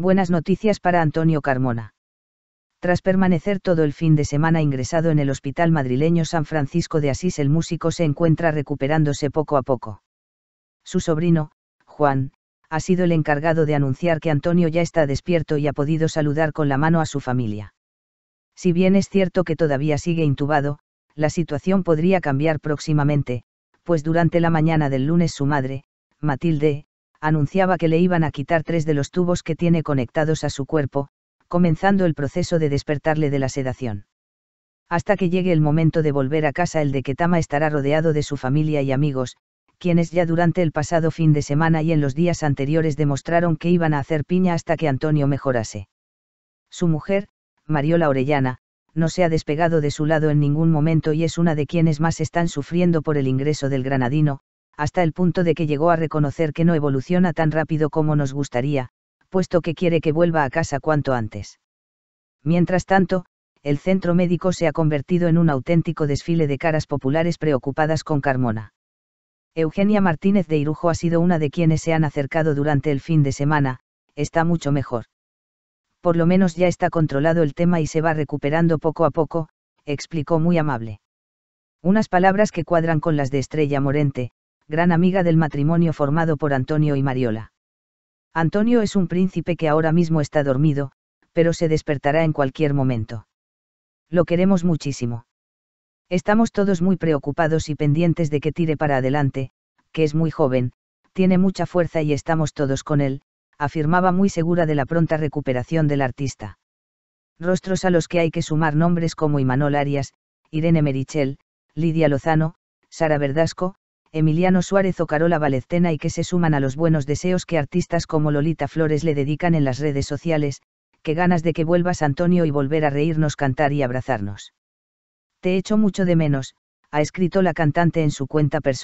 Buenas noticias para Antonio Carmona. Tras permanecer todo el fin de semana ingresado en el Hospital Madrileño San Francisco de Asís, el músico se encuentra recuperándose poco a poco. Su sobrino, Juan, ha sido el encargado de anunciar que Antonio ya está despierto y ha podido saludar con la mano a su familia. Si bien es cierto que todavía sigue intubado, la situación podría cambiar próximamente, pues durante la mañana del lunes su madre, Matilde, anunciaba que le iban a quitar tres de los tubos que tiene conectados a su cuerpo, comenzando el proceso de despertarle de la sedación. Hasta que llegue el momento de volver a casa el de que Tama estará rodeado de su familia y amigos, quienes ya durante el pasado fin de semana y en los días anteriores demostraron que iban a hacer piña hasta que Antonio mejorase. Su mujer, Mariola Orellana, no se ha despegado de su lado en ningún momento y es una de quienes más están sufriendo por el ingreso del granadino, hasta el punto de que llegó a reconocer que no evoluciona tan rápido como nos gustaría, puesto que quiere que vuelva a casa cuanto antes. Mientras tanto, el centro médico se ha convertido en un auténtico desfile de caras populares preocupadas con Carmona. Eugenia Martínez de Irujo ha sido una de quienes se han acercado durante el fin de semana, está mucho mejor. Por lo menos ya está controlado el tema y se va recuperando poco a poco, explicó muy amable. Unas palabras que cuadran con las de Estrella Morente, gran amiga del matrimonio formado por Antonio y Mariola. Antonio es un príncipe que ahora mismo está dormido, pero se despertará en cualquier momento. Lo queremos muchísimo. Estamos todos muy preocupados y pendientes de que tire para adelante, que es muy joven, tiene mucha fuerza y estamos todos con él, afirmaba muy segura de la pronta recuperación del artista. Rostros a los que hay que sumar nombres como Imanol Arias, Irene Merichel, Lidia Lozano, Sara Verdasco, Emiliano Suárez o Carola Valetena y que se suman a los buenos deseos que artistas como Lolita Flores le dedican en las redes sociales, que ganas de que vuelvas Antonio y volver a reírnos, cantar y abrazarnos. Te echo mucho de menos, ha escrito la cantante en su cuenta personal.